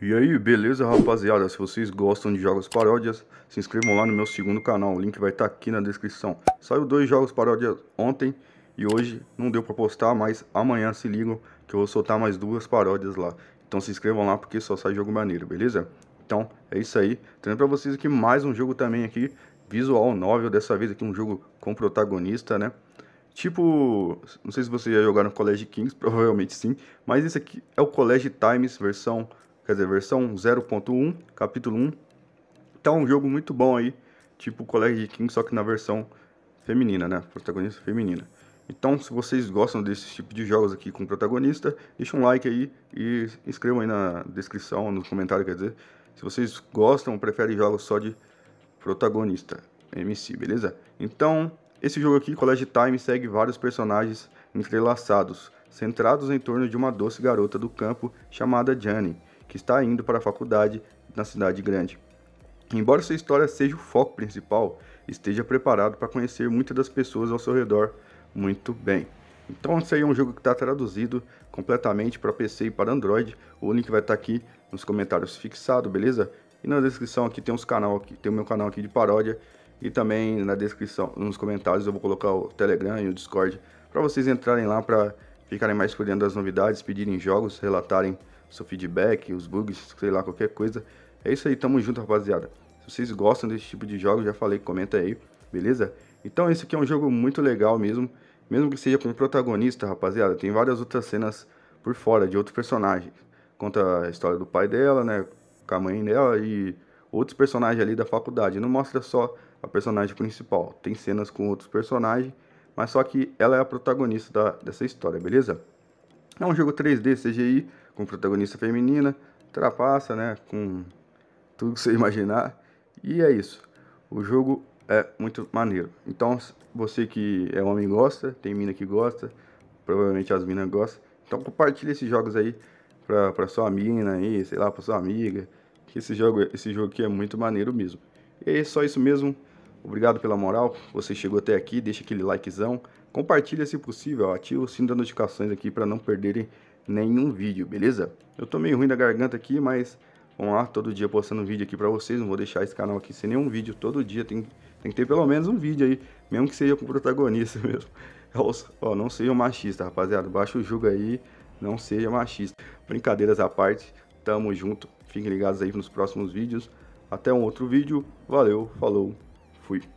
E aí, beleza rapaziada? Se vocês gostam de jogos paródias, se inscrevam lá no meu segundo canal, o link vai estar tá aqui na descrição. Saiu dois jogos paródias ontem e hoje não deu pra postar, mas amanhã se ligam que eu vou soltar mais duas paródias lá. Então se inscrevam lá porque só sai jogo maneiro, beleza? Então é isso aí, trazendo pra vocês aqui mais um jogo também aqui, visual novel, dessa vez aqui um jogo com protagonista, né? Tipo, não sei se vocês já jogaram College Kings, provavelmente sim, mas esse aqui é o College Times versão quer dizer, versão 0.1, capítulo 1. É tá um jogo muito bom aí, tipo Colégio de King, só que na versão feminina, né? Protagonista feminina. Então, se vocês gostam desse tipo de jogos aqui com protagonista, deixa um like aí e escrevam aí na descrição, no comentário, quer dizer, se vocês gostam, preferem jogos só de protagonista, MC, beleza? Então, esse jogo aqui, College Time, segue vários personagens entrelaçados, centrados em torno de uma doce garota do campo chamada Jenny que está indo para a faculdade na cidade grande. Embora sua história seja o foco principal, esteja preparado para conhecer muitas das pessoas ao seu redor muito bem. Então, esse aí é um jogo que está traduzido completamente para PC e para Android. O link vai estar tá aqui nos comentários fixado, beleza? E na descrição aqui tem os canal aqui, tem o meu canal aqui de paródia e também na descrição, nos comentários eu vou colocar o Telegram e o Discord para vocês entrarem lá para ficarem mais por dentro das novidades, pedirem jogos, relatarem seu feedback, os bugs, sei lá, qualquer coisa. É isso aí, tamo junto, rapaziada. Se vocês gostam desse tipo de jogo, já falei, comenta aí, beleza? Então esse aqui é um jogo muito legal mesmo, mesmo que seja com protagonista, rapaziada. Tem várias outras cenas por fora de outros personagens. Conta a história do pai dela, né, com a mãe dela e outros personagens ali da faculdade. Não mostra só a personagem principal, tem cenas com outros personagens, mas só que ela é a protagonista da, dessa história, beleza? É um jogo 3D CGI com protagonista feminina, trapaça, né, com tudo que você imaginar. E é isso. O jogo é muito maneiro. Então, você que é homem gosta, tem mina que gosta, provavelmente as minas gostam. Então, compartilha esses jogos aí pra, pra sua mina aí, sei lá, pra sua amiga. Que esse jogo, esse jogo aqui é muito maneiro mesmo. E é só isso mesmo. Obrigado pela moral, você chegou até aqui, deixa aquele likezão, compartilha se possível, ativa o sino das notificações aqui para não perderem nenhum vídeo, beleza? Eu tô meio ruim da garganta aqui, mas vamos lá, todo dia postando um vídeo aqui para vocês, não vou deixar esse canal aqui sem nenhum vídeo, todo dia tem, tem que ter pelo menos um vídeo aí, mesmo que seja com protagonista mesmo. Ó, não seja machista, rapaziada, baixa o jogo aí, não seja machista. Brincadeiras à parte, tamo junto, fiquem ligados aí nos próximos vídeos. Até um outro vídeo, valeu, falou! Fui.